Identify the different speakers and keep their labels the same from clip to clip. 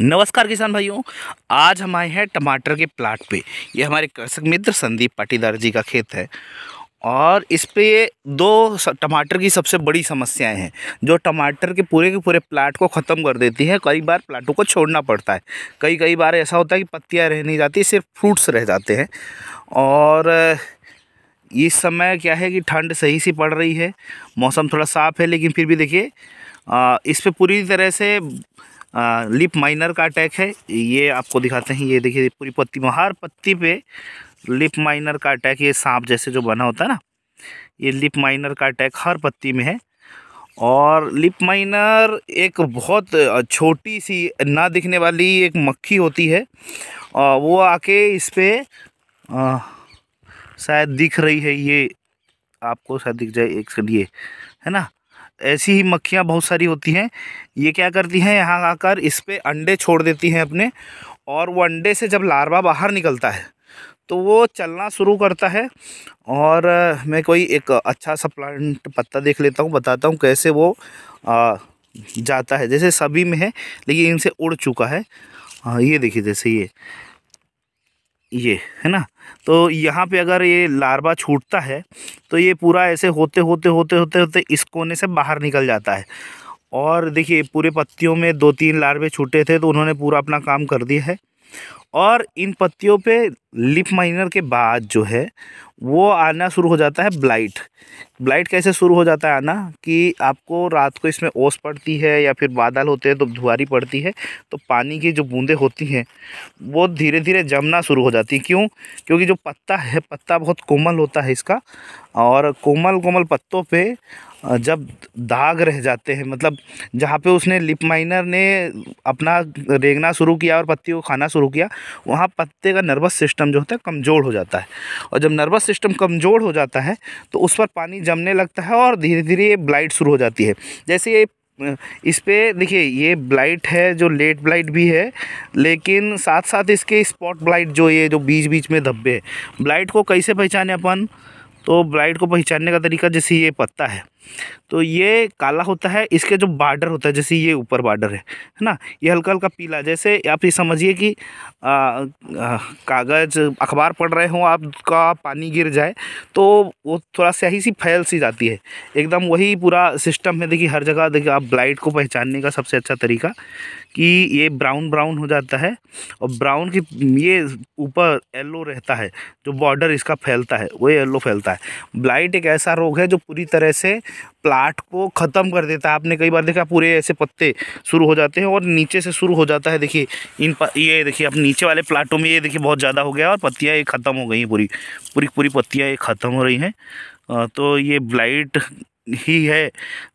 Speaker 1: नमस्कार किसान भाइयों आज हम आए हैं टमाटर के प्लाट पे ये हमारे कृषक मित्र संदीप पाटीदार जी का खेत है और इस पे दो टमाटर की सबसे बड़ी समस्याएं हैं जो टमाटर के पूरे के पूरे प्लाट को ख़त्म कर देती हैं कई बार प्लाटों को छोड़ना पड़ता है कई कई बार ऐसा होता है कि पत्तियाँ रह नहीं जाती सिर्फ फ्रूट्स रह जाते हैं और इस समय क्या है कि ठंड सही सी पड़ रही है मौसम थोड़ा साफ़ है लेकिन फिर भी देखिए इस पर पूरी तरह से लिप माइनर का अटैक है ये आपको दिखाते हैं ये देखिए पूरी पत्ती में हर पत्ती पे लिप माइनर का अटैक ये सांप जैसे जो बना होता है ना ये लिप माइनर का अटैक हर पत्ती में है और लिप माइनर एक बहुत छोटी सी ना दिखने वाली एक मक्खी होती है और वो आके इस पर शायद दिख रही है ये आपको शायद दिख जाए एक ये है ना ऐसी ही मक्खियाँ बहुत सारी होती हैं ये क्या करती हैं यहाँ आकर इस पर अंडे छोड़ देती हैं अपने और वो अंडे से जब लार्वा बाहर निकलता है तो वो चलना शुरू करता है और मैं कोई एक अच्छा सा प्लांट पत्ता देख लेता हूँ बताता हूँ कैसे वो आ, जाता है जैसे सभी में है लेकिन इनसे उड़ चुका है आ, हाँ, ये देखिए जैसे ये ये है ना तो यहाँ पे अगर ये लार्वा छूटता है तो ये पूरा ऐसे होते होते होते होते होते इस कोने से बाहर निकल जाता है और देखिए पूरे पत्तियों में दो तीन लार्वे छूटे थे तो उन्होंने पूरा अपना काम कर दिया है और इन पत्तियों पे लिप माइनर के बाद जो है वो आना शुरू हो जाता है ब्लाइट ब्लाइट कैसे शुरू हो जाता है आना कि आपको रात को इसमें ओस पड़ती है या फिर बादल होते हैं तो धुआरी पड़ती है तो पानी की जो बूंदें होती हैं वो धीरे धीरे जमना शुरू हो जाती है क्यों क्योंकि जो पत्ता है पत्ता बहुत कोमल होता है इसका और कोमल कोमल पत्तों पर जब दाग रह जाते हैं मतलब जहाँ पे उसने लिप माइनर ने अपना रेंगना शुरू किया और पत्ती को खाना शुरू किया वहाँ पत्ते का नर्वस सिस्टम जो होता है कमज़ोर हो जाता है और जब नर्वस सिस्टम कमज़ोर हो जाता है तो उस पर पानी जमने लगता है और धीरे धीरे ये ब्लाइट शुरू हो जाती है जैसे ये इस पर देखिए ये ब्लाइट है जो लेट ब्लाइट भी है लेकिन साथ साथ इसके स्पॉट ब्लाइट जो ये जो बीच बीच में धब्बे ब्लाइट को कैसे पहचाने अपन तो ब्लाइट को पहचानने का तरीका जैसे ये पत्ता है तो ये काला होता है इसके जो बार्डर होता है जैसे ये ऊपर बार्डर है है ना ये हल्का हल्का पीला जैसे आप ये समझिए कि कागज़ अखबार पढ़ रहे हों आपका पानी गिर जाए तो वो थोड़ा स्याही सी फैल सी जाती है एकदम वही पूरा सिस्टम है देखिए हर जगह देखिए आप ब्लाइट को पहचानने का सबसे अच्छा तरीका कि ये ब्राउन ब्राउन हो जाता है और ब्राउन की ये ऊपर येलो रहता है जो बॉर्डर इसका फैलता है वो येल्लो फैलता है ब्लाइट एक ऐसा रोग है जो पूरी तरह से प्लाट को ख़त्म कर देता है आपने कई बार देखा पूरे ऐसे पत्ते शुरू हो जाते हैं और नीचे से शुरू हो जाता है देखिए इन प, ये देखिए अब नीचे वाले प्लाटों में ये देखिए बहुत ज़्यादा हो गया और पत्तियाँ ये ख़त्म हो गई हैं पूरी पूरी पूरी पत्तियाँ ये ख़त्म हो रही हैं तो ये ब्लाइट ही है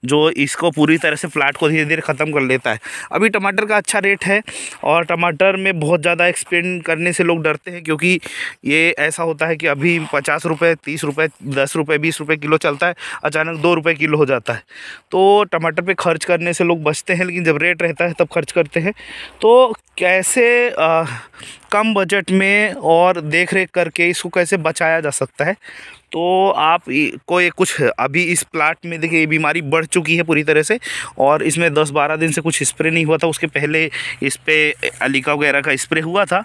Speaker 1: जो इसको पूरी तरह से फ्लैट को धीरे धीरे ख़त्म कर लेता है अभी टमाटर का अच्छा रेट है और टमाटर में बहुत ज़्यादा एक्सपेंड करने से लोग डरते हैं क्योंकि ये ऐसा होता है कि अभी पचास रुपये तीस रुपये दस रुपये बीस रुपये किलो चलता है अचानक दो रुपये किलो हो जाता है तो टमाटर पर खर्च करने से लोग बचते हैं लेकिन जब रेट रहता है तब खर्च करते हैं तो कैसे आ, कम बजट में और देख रेख करके इसको कैसे बचाया जा सकता है तो आप को ये कुछ अभी इस प्लाट में देखिए ये बीमारी बढ़ चुकी है पूरी तरह से और इसमें 10-12 दिन से कुछ स्प्रे नहीं हुआ था उसके पहले इस पर अलिका वगैरह का स्प्रे हुआ था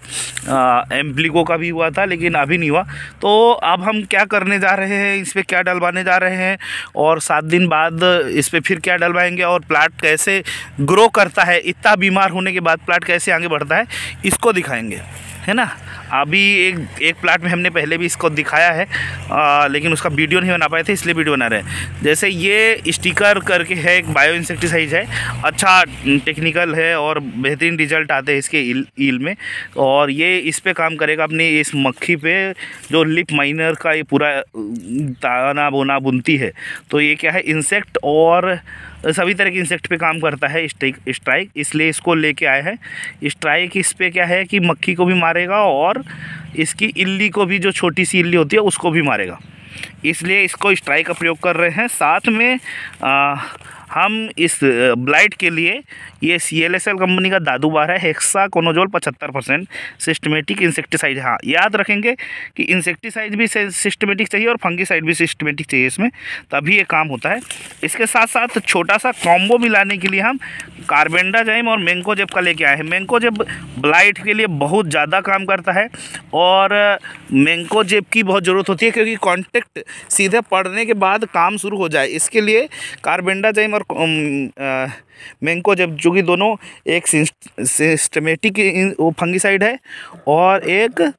Speaker 1: एम्प्लिको का भी हुआ था लेकिन अभी नहीं हुआ तो अब हम क्या करने जा रहे हैं इस पर क्या डलवाने जा रहे हैं और सात दिन बाद इस पर फिर क्या डलवाएँगे और प्लाट कैसे ग्रो करता है इतना बीमार होने के बाद प्लाट कैसे आगे बढ़ता है इसको दिखाएँगे है ना अभी एक एक प्लाट में हमने पहले भी इसको दिखाया है आ, लेकिन उसका वीडियो नहीं बना पाए थे इसलिए वीडियो बना रहे हैं जैसे ये स्टिकर करके है एक बायो इंसेक्टिसाइज है अच्छा टेक्निकल है और बेहतरीन रिजल्ट आते हैं इसके ईल, ईल में और ये इस पर काम करेगा अपनी इस मक्खी पे जो लिप माइनर का ये पूरा ताना बोना बुनती है तो ये क्या है इंसेक्ट और सभी तरह के इंसेक्ट पे काम करता है स्ट्राइक स्ट्राइक इसलिए इसको लेके आए हैं स्ट्राइक इस पर क्या है कि मक्खी को भी मारेगा और इसकी इल्ली को भी जो छोटी सी इल्ली होती है उसको भी मारेगा इसलिए इसको स्ट्राइक का प्रयोग कर रहे हैं साथ में आ, हम इस ब्लाइट के लिए ये C L S L company का दादू बार है हेक्सा कोनोजोल पचहत्तर परसेंट सिस्टमेटिक इंसेक्टिसाइड हाँ याद रखेंगे कि इंसेक्टिसाइड भी सिस्टमेटिक चाहिए और फंगीसाइड भी सिस्टमेटिक चाहिए इसमें तभी ये काम होता है इसके साथ साथ छोटा सा कॉम्बो मिलाने के लिए हम कार्बेंडाजाइम और मैंकोजेब का लेके आए हैं मैंकोजेब ब्लाइट के लिए बहुत ज़्यादा काम करता है और मैंकोजेब की बहुत ज़रूरत होती है क्योंकि कॉन्टेक्ट सीधे पड़ने के बाद काम शुरू हो जाए इसके लिए कार्बेंडाजाइम और और मैंगो जब कि दोनों एक सिस्टमेटिक फंगिसाइड है और एक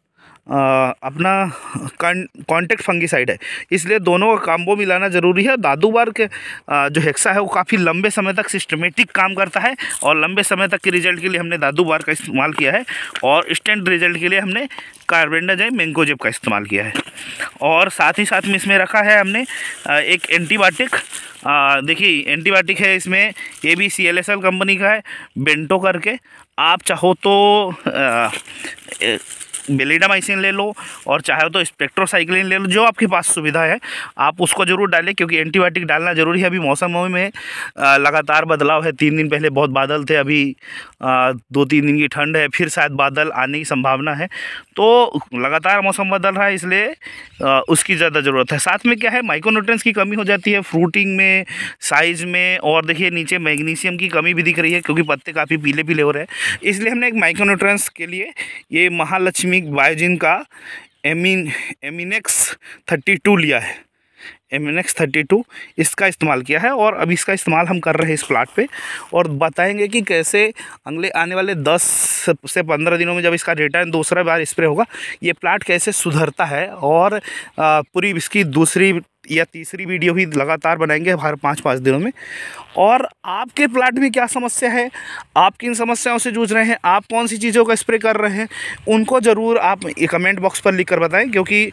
Speaker 1: अपना कॉन्टैक्ट फंगीसाइड है इसलिए दोनों का काम्बो मिलाना ज़रूरी है दादूबार के जो हेक्सा है वो काफ़ी लंबे समय तक सिस्टमेटिक काम करता है और लंबे समय तक के रिजल्ट के लिए हमने दादूबार का इस्तेमाल किया है और स्टेंट रिजल्ट के लिए हमने कार्बेंडाजाइम मैंगोजेब का इस्तेमाल किया है और साथ ही साथ में इसमें रखा है हमने एक एंटीबायोटिक देखिए एंटीबायोटिक है इसमें ये भी C L S L company का है बेंटो करके आप चाहो तो आ, ए, माइसिन ले लो और चाहे तो स्पेक्ट्रोसाइक्लिन ले लो जो आपके पास सुविधा है आप उसको ज़रूर डालें क्योंकि एंटीबायोटिक डालना ज़रूरी है अभी मौसम में लगातार बदलाव है तीन दिन पहले बहुत बादल थे अभी दो तीन दिन की ठंड है फिर शायद बादल आने की संभावना है तो लगातार मौसम बदल रहा है इसलिए उसकी ज़्यादा ज़रूरत है साथ में क्या है माइक्रोन्यूट्रेंस की कमी हो जाती है फ्रूटिंग में साइज़ में और देखिए नीचे मैग्नीशियम की कमी भी दिख रही है क्योंकि पत्ते काफ़ी पीले पीले हो रहे हैं इसलिए हमने एक माइक्रोन्यूट्रेंस के लिए ये महालक्ष्मी एमिक बायोजिन का एमिन एमिनेक्स थर्टी टू लिया है एमिनेक्स थर्टी टू इसका इस्तेमाल किया है और अब इसका इस्तेमाल हम कर रहे हैं इस प्लाट पे और बताएंगे कि कैसे अगले आने वाले दस से पंद्रह दिनों में जब इसका रिटर्न दूसरा बार स्प्रे होगा ये प्लाट कैसे सुधरता है और पूरी इसकी दूसरी या तीसरी वीडियो ही लगातार बनाएंगे हर पाँच पाँच दिनों में और आपके प्लाट में क्या समस्या है आप किन समस्याओं से जूझ रहे हैं आप कौन सी चीज़ों का स्प्रे कर रहे हैं उनको ज़रूर आप कमेंट बॉक्स पर लिख कर बताएं क्योंकि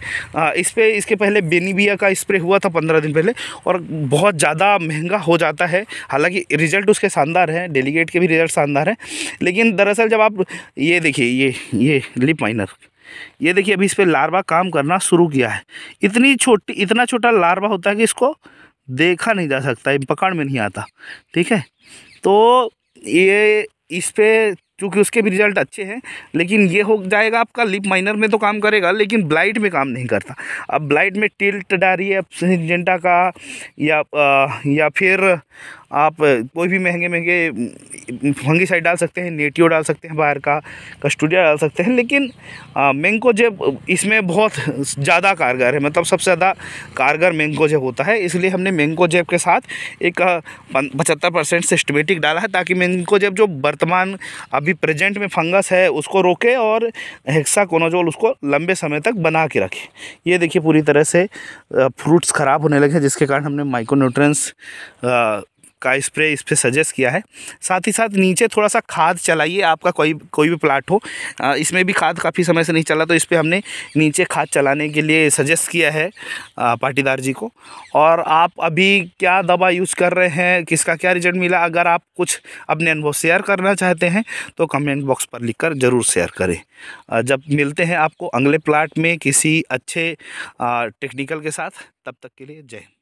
Speaker 1: इस पर इसके पहले बेनीबिया का स्प्रे हुआ था पंद्रह दिन पहले और बहुत ज़्यादा महंगा हो जाता है हालाँकि रिजल्ट उसके शानदार हैं डेलीगेट के भी रिज़ल्ट शानदार हैं लेकिन दरअसल जब आप ये देखिए ये ये लिप माइनर ये देखिए अभी इस पर लार्वा काम करना शुरू किया है इतनी छोटी इतना छोटा लार्वा होता है कि इसको देखा नहीं जा सकता पकड़ में नहीं आता ठीक है तो ये इस पर चूँकि उसके भी रिजल्ट अच्छे हैं लेकिन ये हो जाएगा आपका लिप माइनर में तो काम करेगा लेकिन ब्लाइट में काम नहीं करता अब ब्लाइट में टिल्ट डारी एबसेंटा का या आ, या फिर आप कोई भी महंगे महंगे साइड डाल सकते हैं नेटियो डाल सकते हैं बाहर का कस्टूडिया डाल सकते हैं लेकिन मैंगोजेब इसमें बहुत ज़्यादा कारगर है मतलब सबसे ज़्यादा कारगर मैंगोजेब होता है इसलिए हमने मैंगोजेब के साथ एक पचहत्तर परसेंट सिस्टमेटिक डाला है ताकि मैंगोजेब जो वर्तमान अभी प्रेजेंट में फंगस है उसको रोके और कोनाजोल उसको लंबे समय तक बना के रखे ये देखिए पूरी तरह से फ्रूट्स ख़राब होने लगे जिसके कारण हमने माइक्रो का स्प्रे इस पर सजेस्ट किया है साथ ही साथ नीचे थोड़ा सा खाद चलाइए आपका कोई कोई भी प्लाट हो इसमें भी खाद काफ़ी समय से नहीं चला तो इस पर हमने नीचे खाद चलाने के लिए सजेस्ट किया है पाटीदार जी को और आप अभी क्या दवा यूज़ कर रहे हैं किसका क्या रिजल्ट मिला अगर आप कुछ अपने अनुभव शेयर करना चाहते हैं तो कमेंट बॉक्स पर कर ज़रूर शेयर करें जब मिलते हैं आपको अगले प्लाट में किसी अच्छे टेक्निकल के साथ तब तक के लिए जय हिंद